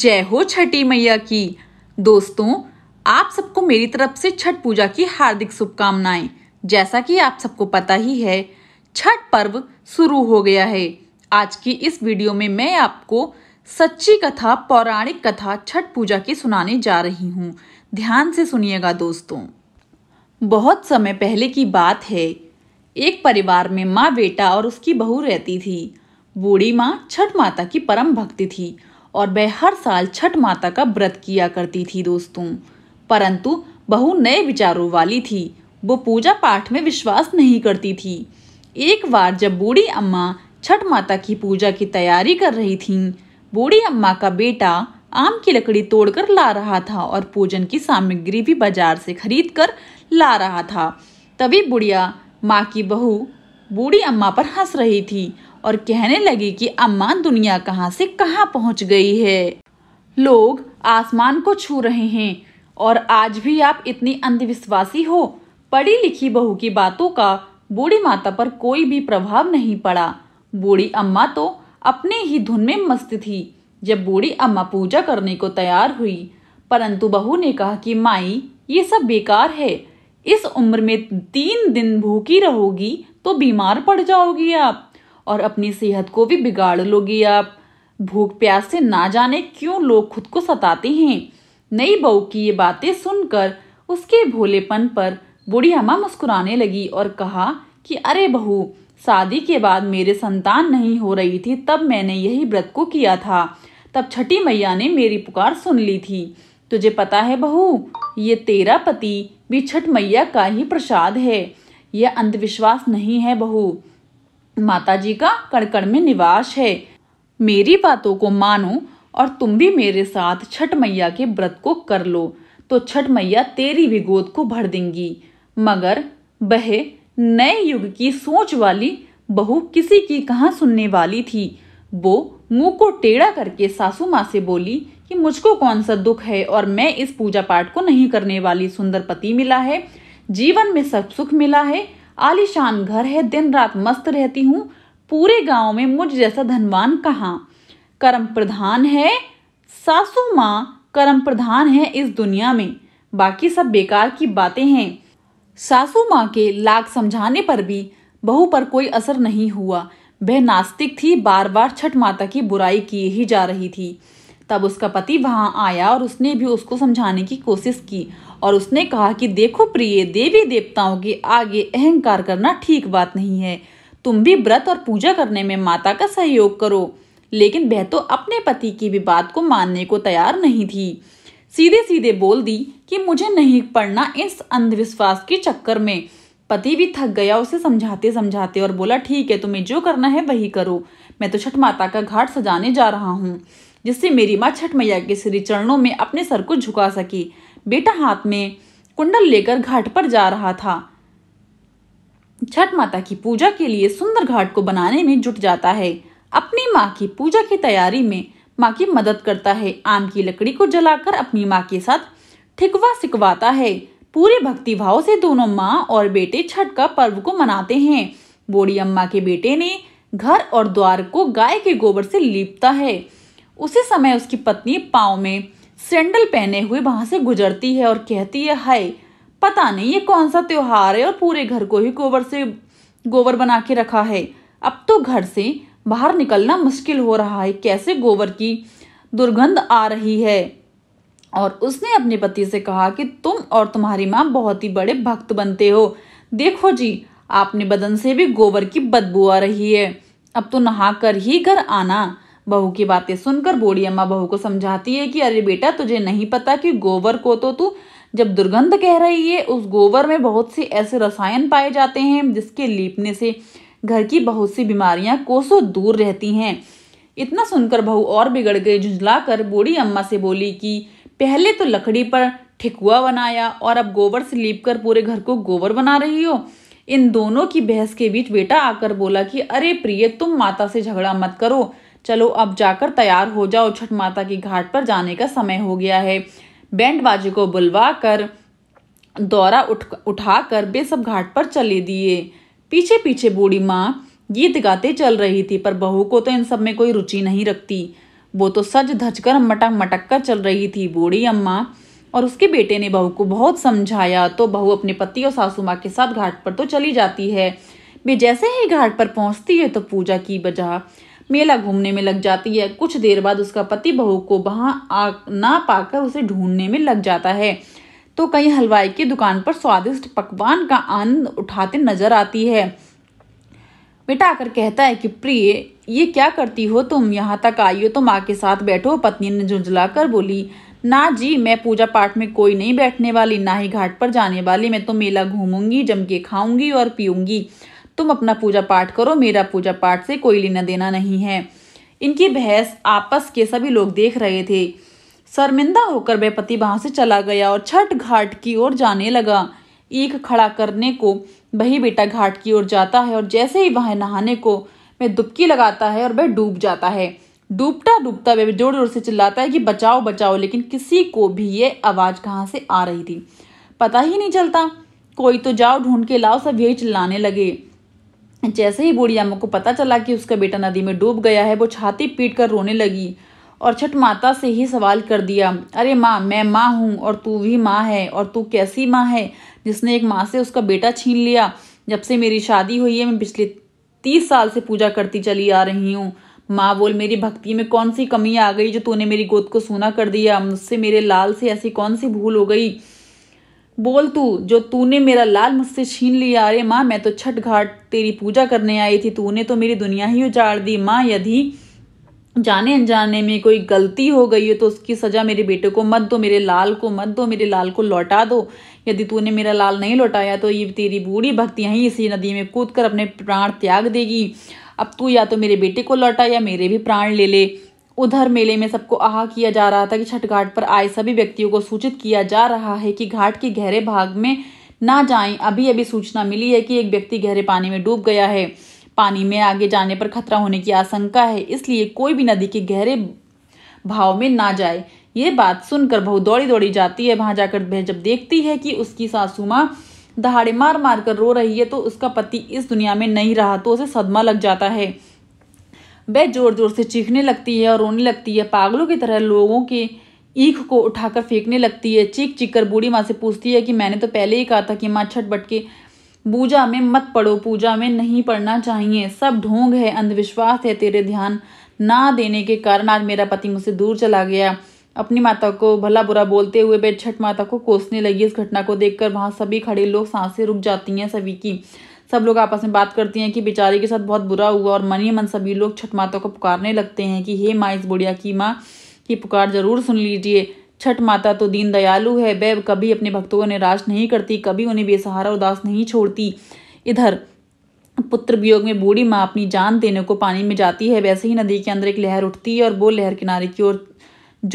जय हो छठी मैया की दोस्तों आप सबको मेरी तरफ से छठ पूजा की हार्दिक शुभकामनाएं जैसा कि आप सबको पता ही है छठ पर्व शुरू हो गया है आज की इस वीडियो में मैं आपको सच्ची कथा पौराणिक कथा छठ पूजा की सुनाने जा रही हूँ ध्यान से सुनिएगा दोस्तों बहुत समय पहले की बात है एक परिवार में माँ बेटा और उसकी बहू रहती थी बूढ़ी माँ छठ माता की परम भक्ति थी और वह हर साल छठ माता का व्रत किया करती थी दोस्तों परंतु बहु नए विचारों वाली थी वो पूजा पाठ में विश्वास नहीं करती थी एक बार जब बूढ़ी अम्मा छठ माता की पूजा की तैयारी कर रही थीं बूढ़ी अम्मा का बेटा आम की लकड़ी तोड़कर ला रहा था और पूजन की सामग्री भी बाजार से खरीद कर ला रहा था तभी बुढ़िया माँ की बहू बूढ़ी अम्मा पर हंस रही थी और कहने लगी कि अम्मा दुनिया कहाँ से कहाँ पहुँच गई है लोग आसमान को छू रहे हैं और आज भी आप इतनी अंधविश्वासी हो पढ़ी लिखी बहू की बातों का बूढ़ी माता पर कोई भी प्रभाव नहीं पड़ा बूढ़ी अम्मा तो अपने ही धुन में मस्त थी जब बूढ़ी अम्मा पूजा करने को तैयार हुई परंतु बहू ने कहा कि माई ये सब बेकार है इस उम्र में तीन दिन भूखी रहोगी तो बीमार पड़ जाओगी आप और अपनी सेहत को भी बिगाड़ लोगे आप भूख प्यास से ना जाने क्यों लोग खुद को सताते हैं नई बहू की ये बातें सुनकर उसके भोलेपन पर बूढ़ी अम्मा मुस्कुराने लगी और कहा कि अरे बहू शादी के बाद मेरे संतान नहीं हो रही थी तब मैंने यही व्रत को किया था तब छठी मैया ने मेरी पुकार सुन ली थी तुझे पता है बहू ये तेरा पति भी छठ मैया का ही प्रसाद है यह अंधविश्वास नहीं है बहू माता जी का कड़कड़ में निवास है मेरी बातों को मानो और तुम भी मेरे साथ छठ मैया के व्रत को कर लो तो छठ मैया तेरी भी गोद को भर देंगी मगर वह नए युग की सोच वाली बहू किसी की कहाँ सुनने वाली थी वो मुंह को टेढ़ा करके सासू माँ से बोली कि मुझको कौन सा दुख है और मैं इस पूजा पाठ को नहीं करने वाली सुंदर पति मिला है जीवन में सब सुख मिला है आलीशान घर है दिन रात मस्त रहती हूँ पूरे गांव में मुझ जैसा धनवान कहाँ कर्म प्रधान है सासू माँ कर्म प्रधान है इस दुनिया में बाकी सब बेकार की बातें हैं सासू माँ के लाग समझाने पर भी बहू पर कोई असर नहीं हुआ वह नास्तिक थी बार बार छठ माता की बुराई की ही जा रही थी तब उसका पति वहां आया और उसने भी उसको समझाने की कोशिश की और उसने कहा कि देखो प्रिय देवी देवताओं के आगे अहंकार करना ठीक बात नहीं है तुम भी व्रत और पूजा करने में माता का सहयोग करो लेकिन वह तो अपने पति की भी बात को मानने को तैयार नहीं थी सीधे सीधे बोल दी कि मुझे नहीं पढ़ना इस अंधविश्वास के चक्कर में पति भी थक गया उसे समझाते समझाते और बोला ठीक है तुम्हें जो करना है वही करो मैं तो छठ माता का घाट सजाने जा रहा हूँ जिससे मेरी माँ छठ मैया के श्री चरणों में अपने सर को झुका सकी बेटा हाथ में कुंडल लेकर घाट पर जा रहा था छठ माता की पूजा के लिए सुंदर घाट को बनाने में जुट जाता है अपनी माँ की पूजा की तैयारी में माँ की मदद करता है आम की लकड़ी को जलाकर अपनी माँ के साथ ठिकवा सिकवाता है पूरे भक्ति भाव से दोनों माँ और बेटे छठ का पर्व को मनाते हैं बूढ़ी अम्मा के बेटे ने घर और द्वार को गाय के गोबर से लीपता है उसी समय उसकी पत्नी पाँव में सैंडल पहने हुए वहां से गुजरती है और कहती है हाय पता नहीं ये कौन सा त्योहार है और पूरे घर को ही गोबर से गोबर बना के रखा है अब तो घर से बाहर निकलना मुश्किल हो रहा है कैसे गोबर की दुर्गंध आ रही है और उसने अपने पति से कहा कि तुम और तुम्हारी माँ बहुत ही बड़े भक्त बनते हो देखो जी आपने बदन से भी गोबर की बदबू आ रही है अब तो नहा कर ही घर आना बहू की बातें सुनकर बूढ़ी अम्मा बहू को समझाती है कि अरे बेटा तुझे नहीं पता कि गोबर को तो तू जब दुर्गंध कह रही है उस गोबर में बहुत से ऐसे रसायन पाए जाते हैं जिसके लीपने से घर की बहुत सी बीमारियां कोसों दूर रहती हैं इतना सुनकर बहू और बिगड़ गई झुंझला कर बूढ़ी अम्मा से बोली कि पहले तो लकड़ी पर ठिकुआ बनाया और अब गोबर से लीप कर पूरे घर को गोबर बना रही हो इन दोनों की बहस के बीच बेटा आकर बोला कि अरे प्रिय तुम माता से झगड़ा मत करो चलो अब जाकर तैयार हो जाओ छठ माता की घाट पर जाने का समय हो गया है बैंड बाजे को बुलवा कर दौरा उठ उठा कर वे सब घाट पर चले दिए पीछे पीछे बूढ़ी माँ गीत गाते चल रही थी पर बहू को तो इन सब में कोई रुचि नहीं रखती वो तो सज धज कर मटक मटक कर चल रही थी बूढ़ी अम्मा और उसके बेटे ने बहू को बहुत समझाया तो बहू अपने पति और सासू माँ के साथ घाट पर तो चली जाती है वे जैसे ही घाट पर पहुंचती है तो पूजा की बजा मेला घूमने में लग जाती है कुछ देर बाद उसका पति बहू को वहां आ ना पाकर उसे ढूंढने में लग जाता है तो कई हलवाई की दुकान पर स्वादिष्ट पकवान का आनंद उठाते नजर आती है बेटा आकर कहता है कि प्रिय ये क्या करती हो तुम यहाँ तक आई हो तो माँ के साथ बैठो पत्नी ने झुंझला कर बोली ना जी मैं पूजा पाठ में कोई नहीं बैठने वाली ना ही घाट पर जाने वाली मैं तो मेला घूमूंगी जम के खाऊंगी और पीऊंगी तुम अपना पूजा पाठ करो मेरा पूजा पाठ से कोई लेना देना नहीं है इनकी बहस आपस के सभी लोग देख रहे थे शर्मिंदा होकर वह पति वहां से चला गया और छठ घाट की ओर जाने लगा ईख खड़ा करने को वही बेटा घाट की ओर जाता है और जैसे ही वह नहाने को वह दुबकी लगाता है और वह डूब जाता है डूबता डूबता वह जोर जोर से चिल्लाता है कि बचाओ बचाओ लेकिन किसी को भी ये आवाज़ कहाँ से आ रही थी पता ही नहीं चलता कोई तो जाओ ढूंढ के लाओ सब यही चिल्लाने लगे जैसे ही बूढ़ी अम्मा को पता चला कि उसका बेटा नदी में डूब गया है वो छाती पीट कर रोने लगी और छठ माता से ही सवाल कर दिया अरे माँ मैं माँ हूँ और तू भी माँ है और तू कैसी माँ है जिसने एक माँ से उसका बेटा छीन लिया जब से मेरी शादी हुई है मैं पिछले तीस साल से पूजा करती चली आ रही हूँ माँ बोल मेरी भक्ति में कौन सी कमी आ गई जो तूने मेरी गोद को सूना कर दिया मुझसे मेरे लाल से ऐसी कौन सी भूल हो गई बोल तू जो तूने मेरा लाल मुझसे छीन लिया अरे माँ मैं तो छठ घाट तेरी पूजा करने आई थी तूने तो मेरी दुनिया ही उजाड़ दी माँ यदि जाने अनजाने में कोई गलती हो गई हो तो उसकी सज़ा मेरे बेटे को मत दो मेरे लाल को मत दो मेरे लाल को लौटा दो यदि तूने मेरा लाल नहीं लौटाया तो ये तेरी बूढ़ी भक्तियाँ ही इसी नदी में कूद कर अपने प्राण त्याग देगी अब तू या तो मेरे बेटे को लौटा या मेरे भी प्राण ले ले उधर मेले में सबको आहा किया जा रहा था कि छठ घाट पर आए सभी व्यक्तियों को सूचित किया जा रहा है कि घाट के गहरे भाग में ना जाएं अभी अभी सूचना मिली है कि एक व्यक्ति गहरे पानी में डूब गया है पानी में आगे जाने पर खतरा होने की आशंका है इसलिए कोई भी नदी के गहरे भाव में ना जाए ये बात सुनकर बहू दौड़ी दौड़ी जाती है वहां जाकर वह जब देखती है कि उसकी सासू माँ दहाड़े मार मार कर रो रही है तो उसका पति इस दुनिया में नहीं रहा तो उसे सदमा लग जाता है वह जोर जोर से चीखने लगती है और रोने लगती है पागलों की तरह लोगों के ईख को उठाकर फेंकने लगती है चीख चीख कर बूढ़ी माँ से पूछती है कि मैंने तो पहले ही कहा था कि माँ छठ के पूजा में मत पढ़ो पूजा में नहीं पढ़ना चाहिए सब ढोंग है अंधविश्वास है तेरे ध्यान ना देने के कारण आज मेरा पति मुझसे दूर चला गया अपनी माता को भला बुरा बोलते हुए वे छठ माता को कोसने लगी इस घटना को देखकर वहां सभी खड़े लोग सांसें रुक जाती हैं सभी की सब लोग आपस में बात करती हैं कि बेचारी के साथ बहुत बुरा हुआ और मन ही मन सभी लोग छठ माता को पुकारने लगते हैं कि हे माँ इस बुढ़िया की माँ की पुकार जरूर सुन लीजिए छठ माता तो दीन दयालु है वह कभी अपने भक्तों को निराश नहीं करती कभी उन्हें बेसहारा उदास नहीं छोड़ती इधर पुत्र वियोग में बूढ़ी माँ अपनी जान देने को पानी में जाती है वैसे ही नदी के अंदर एक लहर उठती है और वो लहर किनारे की ओर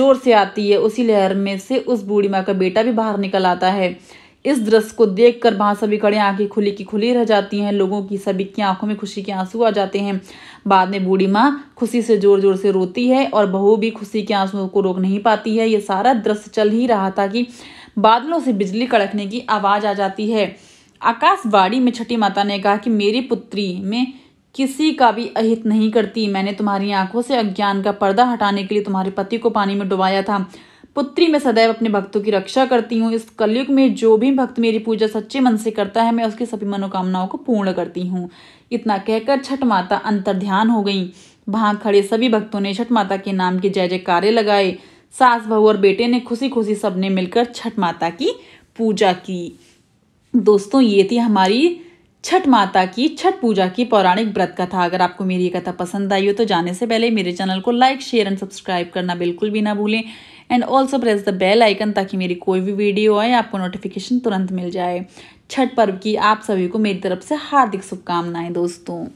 जोर से आती है उसी लहर में से उस बूढ़ी माँ का बेटा भी बाहर निकल आता है इस दृश्य को देखकर वहां सभी कड़े आंखें खुली की खुली रह जाती हैं लोगों की सभी की आंखों में खुशी के आंसू आ जाते हैं बाद में बूढ़ी माँ खुशी से जोर जोर से रोती है और बहू भी खुशी के आंसुओं को रोक नहीं पाती है ये सारा दृश्य चल ही रहा था कि बादलों से बिजली कड़कने की आवाज़ आ जाती है आकाशवाणी में छठी माता ने कहा कि मेरी पुत्री में किसी का भी अहित नहीं करती मैंने तुम्हारी आंखों से अज्ञान का पर्दा हटाने के लिए तुम्हारे पति को पानी में डुबाया था पुत्री मैं सदैव अपने भक्तों की रक्षा करती हूँ इस कलयुग में जो भी भक्त मेरी पूजा सच्चे मन से करता है मैं उसकी सभी मनोकामनाओं को पूर्ण करती हूँ इतना कहकर छठ माता अंतर ध्यान हो गई वहां खड़े सभी भक्तों ने छठ माता के नाम के जय जयकारे लगाए सास बहू और बेटे ने खुशी खुशी सबने मिलकर छठ माता की पूजा की दोस्तों ये थी हमारी छठ माता की छठ पूजा की पौराणिक व्रत कथा अगर आपको मेरी ये कथा पसंद आई हो तो जाने से पहले मेरे चैनल को लाइक शेयर एंड सब्सक्राइब करना बिल्कुल भी ना भूलें and also press the bell icon ताकि मेरी कोई भी वीडियो आए आपको नोटिफिकेशन तुरंत मिल जाए छठ पर्व की आप सभी को मेरी तरफ से हार्दिक शुभकामनाएं दोस्तों